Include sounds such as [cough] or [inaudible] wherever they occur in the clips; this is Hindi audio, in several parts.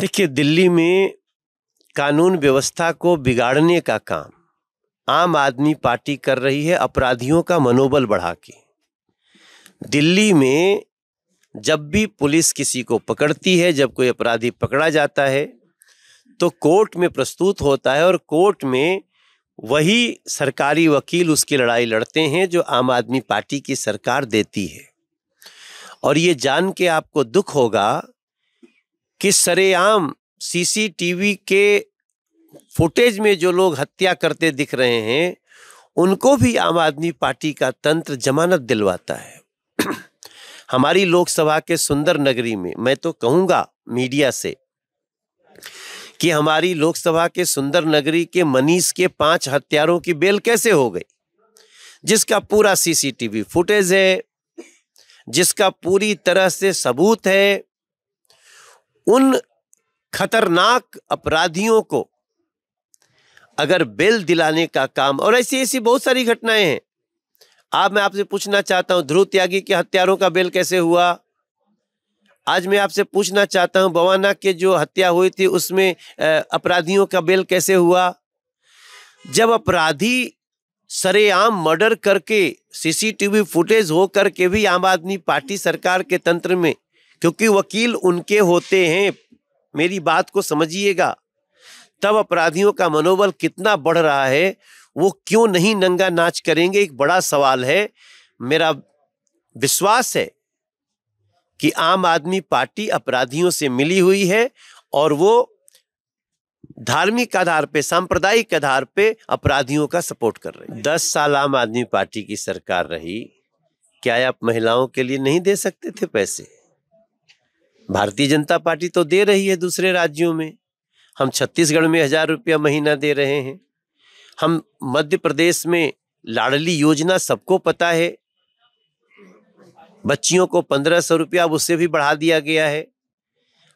देखिए दिल्ली में कानून व्यवस्था को बिगाड़ने का काम आम आदमी पार्टी कर रही है अपराधियों का मनोबल बढ़ा के दिल्ली में जब भी पुलिस किसी को पकड़ती है जब कोई अपराधी पकड़ा जाता है तो कोर्ट में प्रस्तुत होता है और कोर्ट में वही सरकारी वकील उसकी लड़ाई लड़ते हैं जो आम आदमी पार्टी की सरकार देती है और ये जान के आपको दुख होगा कि सरेआम सीसीटीवी के फुटेज में जो लोग हत्या करते दिख रहे हैं उनको भी आम आदमी पार्टी का तंत्र जमानत दिलवाता है [clears throat] हमारी लोकसभा के सुंदर नगरी में मैं तो कहूँगा मीडिया से कि हमारी लोकसभा के सुंदर नगरी के मनीष के पांच हत्यारों की बेल कैसे हो गई जिसका पूरा सीसीटीवी फुटेज है जिसका पूरी तरह से सबूत है उन खतरनाक अपराधियों को अगर बेल दिलाने का काम और ऐसी ऐसी बहुत सारी घटनाएं हैं आप मैं आपसे पूछना चाहता हूं ध्रुव त्यागी के हत्यारों का बेल कैसे हुआ आज मैं आपसे पूछना चाहता हूं बवाना के जो हत्या हुई थी उसमें अपराधियों का बेल कैसे हुआ जब अपराधी सरेआम मर्डर करके सीसीटीवी फुटेज हो करके भी आम आदमी पार्टी सरकार के तंत्र में क्योंकि वकील उनके होते हैं मेरी बात को समझिएगा तब अपराधियों का मनोबल कितना बढ़ रहा है वो क्यों नहीं नंगा नाच करेंगे एक बड़ा सवाल है मेरा विश्वास है कि आम आदमी पार्टी अपराधियों से मिली हुई है और वो धार्मिक आधार पे सांप्रदायिक आधार पे अपराधियों का सपोर्ट कर रहे हैं दस साल आम आदमी पार्टी की सरकार रही क्या आप महिलाओं के लिए नहीं दे सकते थे पैसे भारतीय जनता पार्टी तो दे रही है दूसरे राज्यों में हम छत्तीसगढ़ में हजार रुपया महीना दे रहे हैं हम मध्य प्रदेश में लाडली योजना सबको पता है बच्चियों को पंद्रह सौ रुपया अब उससे भी बढ़ा दिया गया है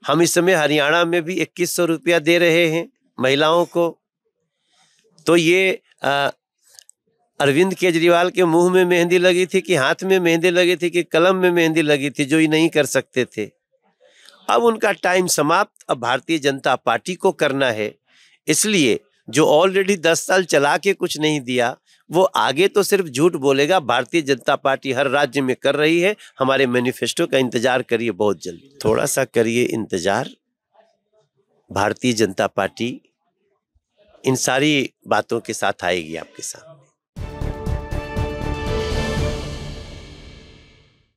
हम इस समय हरियाणा में भी इक्कीस सौ रुपया दे रहे हैं महिलाओं को तो ये आ, अरविंद केजरीवाल के मुंह में मेहंदी लगी थी कि हाथ में मेहंदी लगी थी कि कलम में मेहंदी लगी थी जो ये नहीं कर सकते थे अब उनका टाइम समाप्त अब भारतीय जनता पार्टी को करना है इसलिए जो ऑलरेडी दस साल चला के कुछ नहीं दिया वो आगे तो सिर्फ झूठ बोलेगा भारतीय जनता पार्टी हर राज्य में कर रही है हमारे मैनिफेस्टो का इंतजार करिए बहुत जल्दी थोड़ा सा करिए इंतजार भारतीय जनता पार्टी इन सारी बातों के साथ आएगी आपके सामने